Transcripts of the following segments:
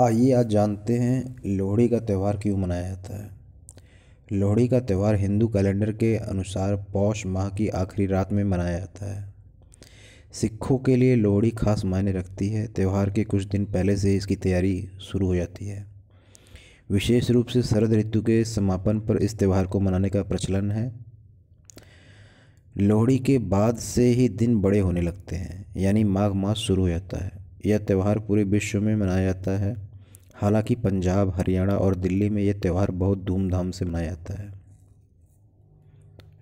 आइए आज जानते हैं लोहड़ी का त्यौहार क्यों मनाया जाता है लोहड़ी का त्यौहार हिंदू कैलेंडर के अनुसार पौष माह की आखिरी रात में मनाया जाता है सिखों के लिए लोहड़ी खास मायने रखती है त्यौहार के कुछ दिन पहले से इसकी तैयारी शुरू हो जाती है विशेष रूप से शरद ऋतु के समापन पर इस त्यौहार को मनाने का प्रचलन है लोहड़ी के बाद से ही दिन बड़े होने लगते हैं यानी माघ मास शुरू हो जाता है यह त्यौहार पूरे विश्व में मनाया जाता है हालांकि पंजाब हरियाणा और दिल्ली में यह त्यौहार बहुत धूमधाम से मनाया जाता है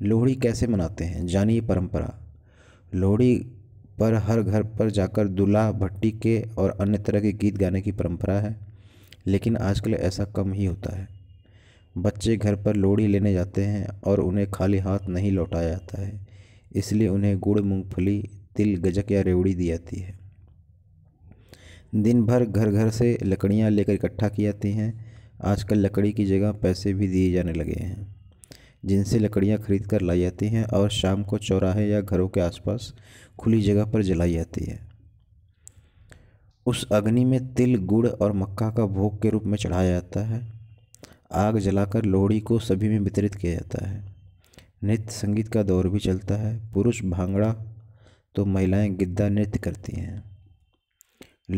लोहड़ी कैसे मनाते हैं जानिए परंपरा लोहड़ी पर हर घर पर जाकर दूल्हा भट्टी के और अन्य तरह के गीत गाने की परंपरा है लेकिन आजकल ऐसा कम ही होता है बच्चे घर पर लोहड़ी लेने जाते हैं और उन्हें खाली हाथ नहीं लौटाया जाता है इसलिए उन्हें गुड़ मूंगफली तिल गजक या रेवड़ी दी जाती है दिन भर घर घर से लकड़ियाँ लेकर इकट्ठा की जाती हैं आजकल लकड़ी की जगह पैसे भी दिए जाने लगे हैं जिनसे लकड़ियाँ खरीद कर लाई जाती हैं और शाम को चौराहे या घरों के आसपास खुली जगह पर जलाई जाती है उस अग्नि में तिल गुड़ और मक्का का भोग के रूप में चढ़ाया जाता है आग जलाकर लोहड़ी को सभी में वितरित किया जाता है नृत्य संगीत का दौर भी चलता है पुरुष भांगड़ा तो महिलाएं गिद्दा नृत्य करती हैं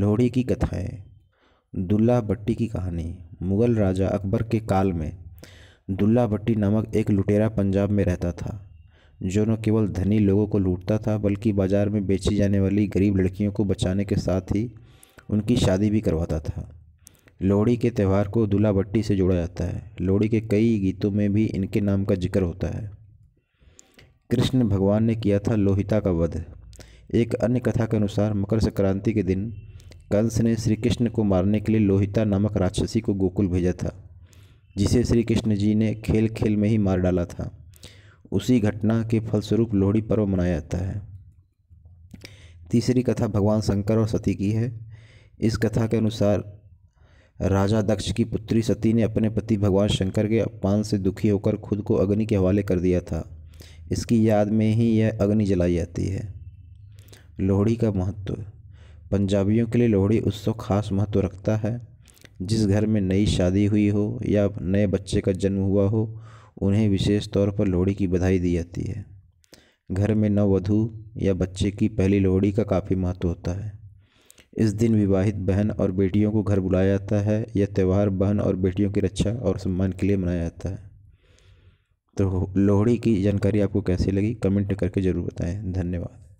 लोहड़ी की कथाएं दुल्ला भट्टी की कहानी मुग़ल राजा अकबर के काल में दुल्ला भट्टी नामक एक लुटेरा पंजाब में रहता था जो न केवल धनी लोगों को लूटता था बल्कि बाज़ार में बेची जाने वाली गरीब लड़कियों को बचाने के साथ ही उनकी शादी भी करवाता था लोहड़ी के त्यौहार को दुल्ला भट्टी से जोड़ा जाता है लोहड़ी के कई गीतों में भी इनके नाम का जिक्र होता है कृष्ण भगवान ने किया था लोहिता का वध एक अन्य कथा के अनुसार मकर संक्रांति के दिन कंस ने श्री कृष्ण को मारने के लिए लोहिता नामक राक्षसी को गोकुल भेजा था जिसे श्री कृष्ण जी ने खेल खेल में ही मार डाला था उसी घटना के फलस्वरूप लोहड़ी पर्व मनाया जाता है तीसरी कथा भगवान शंकर और सती की है इस कथा के अनुसार राजा दक्ष की पुत्री सती ने अपने पति भगवान शंकर के अपमान से दुखी होकर खुद को अग्नि के हवाले कर दिया था इसकी याद में ही यह अग्नि जलाई जाती है लोहड़ी का महत्व पंजाबियों के लिए लोहड़ी उत्सव खास महत्व रखता है जिस घर में नई शादी हुई हो या नए बच्चे का जन्म हुआ हो उन्हें विशेष तौर पर लोहड़ी की बधाई दी जाती है घर में नववधु या बच्चे की पहली लोहड़ी का काफ़ी महत्व होता है इस दिन विवाहित बहन और बेटियों को घर बुलाया जाता है यह त्यौहार बहन और बेटियों की रक्षा और सम्मान के लिए मनाया जाता है तो लोहड़ी की जानकारी आपको कैसी लगी कमेंट करके ज़रूर बताएं धन्यवाद